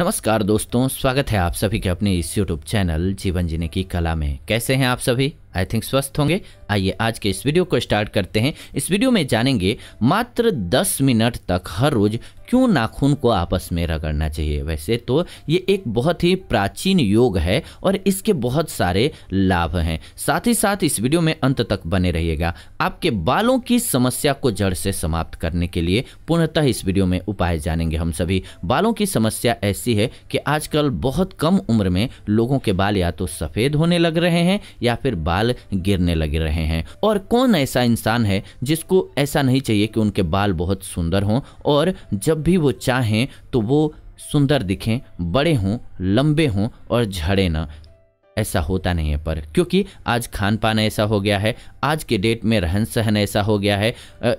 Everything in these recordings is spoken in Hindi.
नमस्कार दोस्तों स्वागत है आप सभी के अपने इस यूट्यूब चैनल जीवन जीने की कला में कैसे हैं आप सभी आई थिंक स्वस्थ होंगे आइए आज के इस वीडियो को स्टार्ट करते हैं इस वीडियो में जानेंगे मात्र 10 मिनट तक हर रोज क्यों नाखून को आपस में रगड़ना चाहिए वैसे तो ये एक बहुत ही प्राचीन योग है और इसके बहुत सारे लाभ हैं साथ ही साथ इस वीडियो में अंत तक बने रहिएगा आपके बालों की समस्या को जड़ से समाप्त करने के लिए पूर्णतः इस वीडियो में उपाय जानेंगे हम सभी बालों की समस्या ऐसी है कि आजकल बहुत कम उम्र में लोगों के बाल या तो सफ़ेद होने लग रहे हैं या फिर बाल बाल गिरने लगे रहे हैं और कौन ऐसा इंसान है जिसको ऐसा नहीं चाहिए कि उनके बाल बहुत सुंदर हों और जब भी वो चाहें तो वो सुंदर दिखें बड़े हों लंबे हों और झड़े ना ऐसा होता नहीं है पर क्योंकि आज खान पान ऐसा हो गया है आज के डेट में रहन सहन ऐसा हो गया है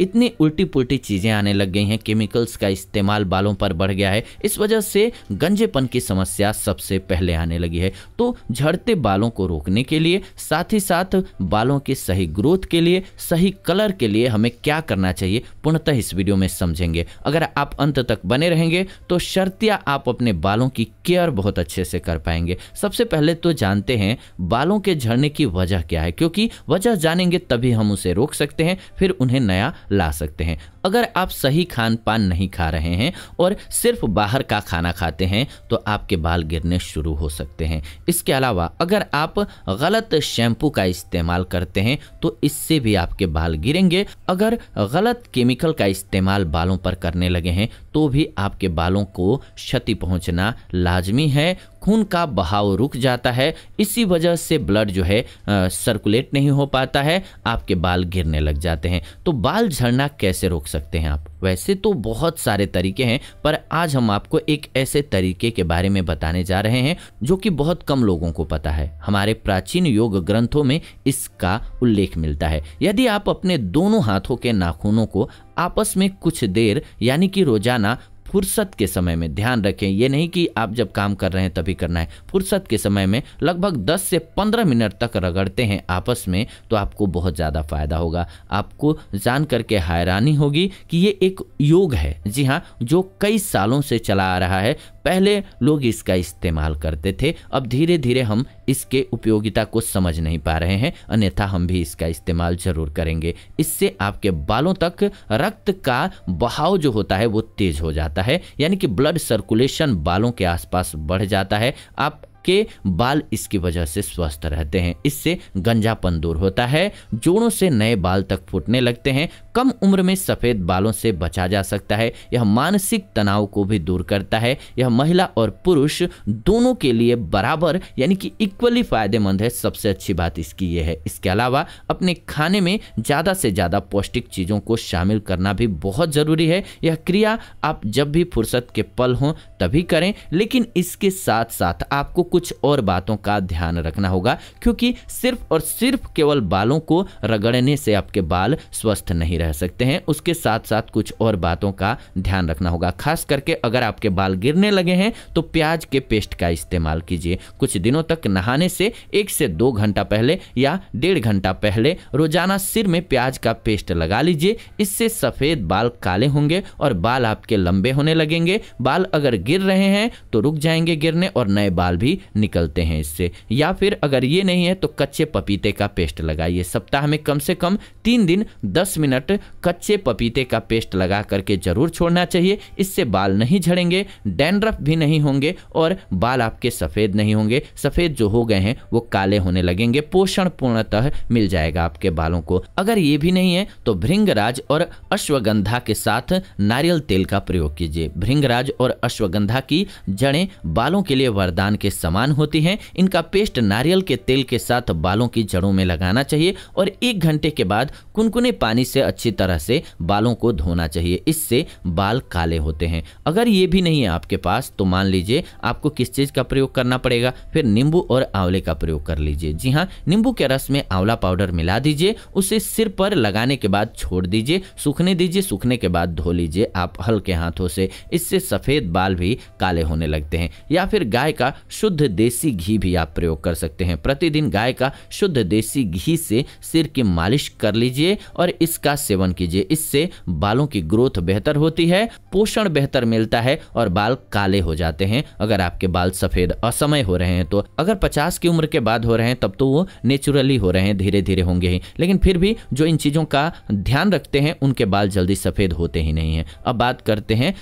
इतनी उल्टी पुल्टी चीज़ें आने लग गई हैं केमिकल्स का इस्तेमाल बालों पर बढ़ गया है इस वजह से गंजेपन की समस्या सबसे पहले आने लगी है तो झड़ते बालों को रोकने के लिए साथ ही साथ बालों की सही ग्रोथ के लिए सही कलर के लिए हमें क्या करना चाहिए पूर्णतः इस वीडियो में समझेंगे अगर आप अंत तक बने रहेंगे तो शर्तियाँ आप अपने बालों की केयर बहुत अच्छे से कर पाएंगे सबसे पहले तो जान जानते हैं बालों के झड़ने की वजह क्या है क्योंकि वजह जानेंगे तभी हम उसे रोक सकते हैं फिर उन्हें नया ला सकते हैं अगर आप सही खान पान नहीं खा रहे हैं और सिर्फ बाहर का खाना खाते हैं तो आपके बाल गिरने शुरू हो सकते हैं इसके अलावा अगर आप गलत शैम्पू का इस्तेमाल करते हैं तो इससे भी आपके बाल गिरेंगे अगर गलत केमिकल का इस्तेमाल बालों पर करने लगे हैं तो भी आपके बालों को क्षति पहुंचना लाजमी है खून का बहाव रुक जाता है इसी वजह से ब्लड जो है सर्कुलेट नहीं हो पाता है आपके बाल गिरने लग जाते हैं तो बाल झड़ना कैसे रोक सकते हैं आप वैसे तो बहुत सारे तरीके हैं पर आज हम आपको एक ऐसे तरीके के बारे में बताने जा रहे हैं जो कि बहुत कम लोगों को पता है हमारे प्राचीन योग ग्रंथों में इसका उल्लेख मिलता है यदि आप अपने दोनों हाथों के नाखूनों को आपस में कुछ देर यानी कि रोजाना फुर्सत के समय में ध्यान रखें ये नहीं कि आप जब काम कर रहे हैं तभी करना है फुर्सत के समय में लगभग 10 से 15 मिनट तक रगड़ते हैं आपस में तो आपको बहुत ज़्यादा फायदा होगा आपको जान करके हैरानी होगी कि ये एक योग है जी हाँ जो कई सालों से चला आ रहा है पहले लोग इसका इस्तेमाल करते थे अब धीरे धीरे हम इसके उपयोगिता को समझ नहीं पा रहे हैं अन्यथा हम भी इसका इस्तेमाल जरूर करेंगे इससे आपके बालों तक रक्त का बहाव जो होता है वो तेज हो जाता है यानी कि ब्लड सर्कुलेशन बालों के आसपास बढ़ जाता है आप आपके बाल इसकी वजह से स्वस्थ रहते हैं इससे गंजापन दूर होता है जोड़ों से नए बाल तक फूटने लगते हैं कम उम्र में सफ़ेद बालों से बचा जा सकता है यह मानसिक तनाव को भी दूर करता है यह महिला और पुरुष दोनों के लिए बराबर यानी कि इक्वली फायदेमंद है सबसे अच्छी बात इसकी यह है इसके अलावा अपने खाने में ज़्यादा से ज़्यादा पौष्टिक चीज़ों को शामिल करना भी बहुत ज़रूरी है यह क्रिया आप जब भी फुर्सत के पल हों तभी करें लेकिन इसके साथ साथ आपको कुछ और बातों का ध्यान रखना होगा क्योंकि सिर्फ और सिर्फ केवल बालों को रगड़ने से आपके बाल स्वस्थ नहीं रह सकते हैं उसके साथ साथ कुछ और बातों का ध्यान रखना होगा खास करके अगर आपके बाल गिरने लगे हैं तो प्याज के पेस्ट का इस्तेमाल कीजिए कुछ दिनों तक नहाने से एक से दो घंटा पहले या डेढ़ घंटा पहले रोजाना सिर में प्याज का पेस्ट लगा लीजिए इससे सफ़ेद बाल काले होंगे और बाल आपके लंबे होने लगेंगे बाल अगर गिर रहे हैं तो रुक जाएंगे गिरने और नए बाल भी निकलते हैं इससे या फिर अगर ये नहीं है तो कच्चे पपीते का पेस्ट लगाइए सप्ताह में कम से कम तीन दिन दस मिनट कच्चे पपीते का पेस्ट लगा करके ज़रूर छोड़ना चाहिए इससे बाल नहीं झड़ेंगे डैंड्रफ भी नहीं होंगे और बाल आपके सफ़ेद नहीं होंगे सफ़ेद जो हो गए हैं वो काले होने लगेंगे पोषण पूर्णतः मिल जाएगा आपके बालों को अगर ये भी नहीं है तो भृंगराज और अश्वगंधा के साथ नारियल तेल का प्रयोग कीजिए भृंगराज और अश्वगंधा की जड़ें बालों के लिए वरदान के समान समान होती हैं इनका पेस्ट नारियल के तेल के साथ बालों की जड़ों में लगाना चाहिए और एक घंटे के बाद कुनकुने पानी से अच्छी तरह से बालों को धोना चाहिए इससे बाल काले होते हैं अगर ये भी नहीं है आपके पास तो मान लीजिए आपको किस चीज़ का प्रयोग करना पड़ेगा फिर नींबू और आंवले का प्रयोग कर लीजिए जी हाँ नींबू के रस में आंवला पाउडर मिला दीजिए उसे सिर पर लगाने के बाद छोड़ दीजिए सूखने दीजिए सूखने के बाद धो लीजिए आप हल्के हाथों से इससे सफ़ेद बाल भी काले होने लगते हैं या फिर गाय का शुद्ध शुद्ध देसी घी भी आप प्रयोग कर सकते हैं प्रतिदिन गाय का शुद्ध देसी घी से सिर की मालिश कर लीजिए और इसका सेवन कीजिए इससे बालों की ग्रोथ बेहतर होती है पोषण बेहतर मिलता है और बाल काले हो जाते हैं अगर आपके बाल सफेद असमय हो रहे हैं तो अगर पचास की उम्र के बाद हो रहे हैं तब तो वो नेचुरली हो रहे हैं धीरे धीरे होंगे ही लेकिन फिर भी जो इन चीज़ों का ध्यान रखते हैं उनके बाल जल्दी सफेद होते ही नहीं है अब बात करते हैं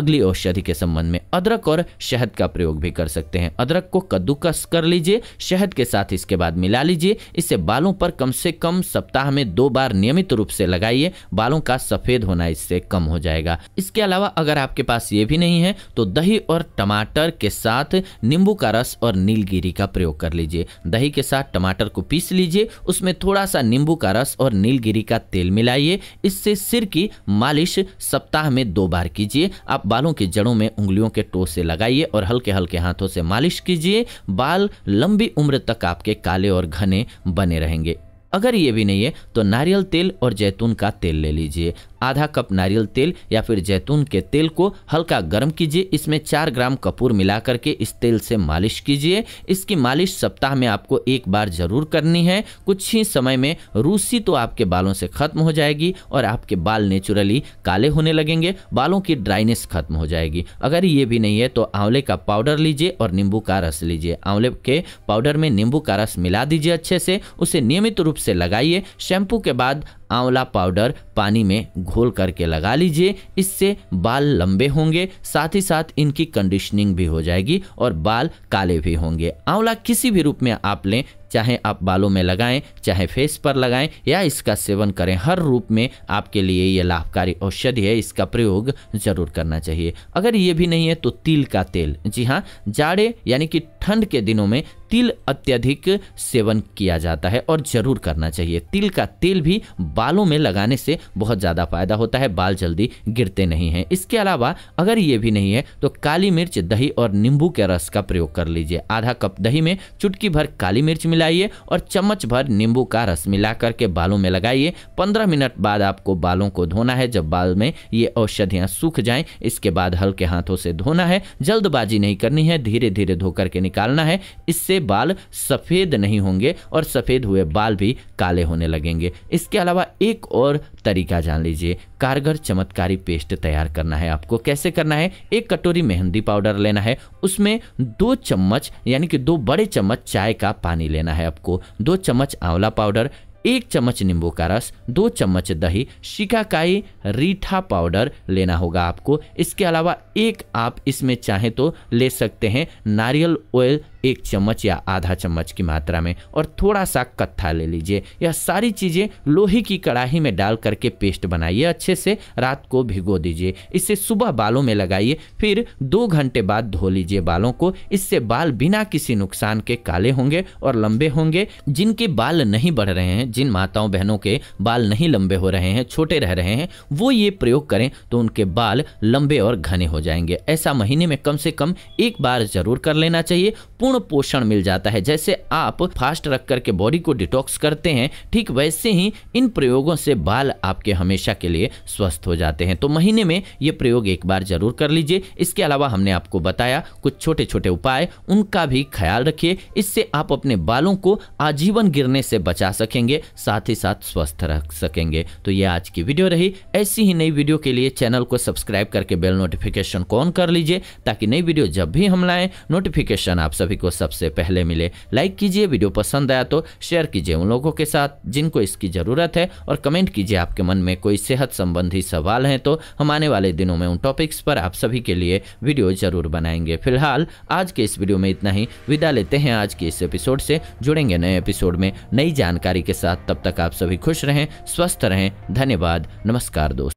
अगली औषधि के संबंध में अदरक और शहद का प्रयोग भी कर सकते हैं अदरक अदरक को कद्दूकस कर लीजिए शहद के साथ इसके बाद मिला लीजिए इसे बालों पर कम से कम सप्ताह में दो बार नियमित रूप से लगाइए बालों का सफ़ेद होना इससे कम हो जाएगा इसके अलावा अगर आपके पास ये भी नहीं है तो दही और टमाटर के साथ नींबू का रस और नीलगिरी का प्रयोग कर लीजिए दही के साथ टमाटर को पीस लीजिए उसमें थोड़ा सा नींबू का रस और नीलगिरी का तेल मिलाइए इससे सिर की मालिश सप्ताह में दो बार कीजिए आप बालों की जड़ों में उंगलियों के टो से लगाइए और हल्के हल्के हाथों से मालिश कीजिए बाल लंबी उम्र तक आपके काले और घने बने रहेंगे अगर ये भी नहीं है तो नारियल तेल और जैतून का तेल ले लीजिए आधा कप नारियल तेल या फिर जैतून के तेल को हल्का गर्म कीजिए इसमें चार ग्राम कपूर मिला करके इस तेल से मालिश कीजिए इसकी मालिश सप्ताह में आपको एक बार ज़रूर करनी है कुछ ही समय में रूसी तो आपके बालों से ख़त्म हो जाएगी और आपके बाल नेचुरली काले होने लगेंगे बालों की ड्राइनेस खत्म हो जाएगी अगर ये भी नहीं है तो आंवले का पाउडर लीजिए और नींबू का रस लीजिए आंवले के पाउडर में नींबू का रस मिला दीजिए अच्छे से उसे नियमित रूप से लगाइए शैम्पू के बाद आंवला पाउडर पानी में घोल करके लगा लीजिए इससे बाल लंबे होंगे साथ ही साथ इनकी कंडीशनिंग भी हो जाएगी और बाल काले भी होंगे आंवला किसी भी रूप में आप लें चाहे आप बालों में लगाएं चाहे फेस पर लगाएं या इसका सेवन करें हर रूप में आपके लिए ये लाभकारी औषधि है इसका प्रयोग जरूर करना चाहिए अगर ये भी नहीं है तो तिल का तेल जी हाँ जाड़े यानी कि ठंड के दिनों में तिल अत्यधिक सेवन किया जाता है और जरूर करना चाहिए तिल का तेल भी बालों में लगाने से बहुत ज़्यादा फायदा होता है बाल जल्दी गिरते नहीं हैं इसके अलावा अगर ये भी नहीं है तो काली मिर्च दही और नींबू के रस का प्रयोग कर लीजिए आधा कप दही में चुटकी भर काली मिर्च मिला मिलाइए और चम्मच भर नींबू का रस मिला करके बालों में लगाइए 15 मिनट बाद आपको बालों को धोना है जब बाल में ये औषधियाँ सूख जाएं इसके बाद हल्के हाथों से धोना है जल्दबाजी नहीं करनी है धीरे धीरे धोकर के निकालना है इससे बाल सफ़ेद नहीं होंगे और सफ़ेद हुए बाल भी काले होने लगेंगे इसके अलावा एक और तरीका जान लीजिए कारगर चमत्कारी पेस्ट तैयार करना है आपको कैसे करना है एक कटोरी मेहंदी पाउडर लेना है उसमें दो चम्मच यानी कि दो बड़े चम्मच चाय का पानी लेना है आपको दो चम्मच आंवला पाउडर एक चम्मच नींबू का रस दो चम्मच दही शिकाकाई रीठा पाउडर लेना होगा आपको इसके अलावा एक आप इसमें चाहें तो ले सकते हैं नारियल ऑयल एक चम्मच या आधा चम्मच की मात्रा में और थोड़ा सा कत्था ले लीजिए यह सारी चीज़ें लोहे की कड़ाही में डाल करके पेस्ट बनाइए अच्छे से रात को भिगो दीजिए इसे सुबह बालों में लगाइए फिर दो घंटे बाद धो लीजिए बालों को इससे बाल बिना किसी नुकसान के काले होंगे और लंबे होंगे जिनके बाल नहीं बढ़ रहे हैं जिन माताओं बहनों के बाल नहीं लंबे हो रहे हैं छोटे रह रहे हैं वो ये प्रयोग करें तो उनके बाल लंबे और घने हो जाएंगे ऐसा महीने में कम से कम एक बार जरूर कर लेना चाहिए पूर्ण पूर्ण पोषण मिल जाता है जैसे आप फास्ट रख करके बॉडी को डिटॉक्स करते हैं ठीक वैसे ही इन प्रयोगों से बाल आपके हमेशा के लिए स्वस्थ हो जाते हैं तो महीने में ये प्रयोग एक बार जरूर कर लीजिए इसके अलावा हमने आपको बताया कुछ छोटे छोटे उपाय उनका भी ख्याल रखिए इससे आप अपने बालों को आजीवन गिरने से बचा सकेंगे साथ ही साथ स्वस्थ रख सकेंगे तो ये आज की वीडियो रही ऐसी ही नई वीडियो के लिए चैनल को सब्सक्राइब करके बेल नोटिफिकेशन को ऑन कर लीजिए ताकि नई वीडियो जब भी हम लाएं नोटिफिकेशन आप सभी को को सबसे पहले मिले लाइक कीजिए वीडियो पसंद आया तो शेयर कीजिए उन लोगों के साथ जिनको इसकी ज़रूरत है और कमेंट कीजिए आपके मन में कोई सेहत संबंधी सवाल हैं तो हम आने वाले दिनों में उन टॉपिक्स पर आप सभी के लिए वीडियो ज़रूर बनाएंगे फिलहाल आज के इस वीडियो में इतना ही विदा लेते हैं आज के इस एपिसोड से जुड़ेंगे नए एपिसोड में नई जानकारी के साथ तब तक आप सभी खुश रहें स्वस्थ रहें धन्यवाद नमस्कार दोस्तों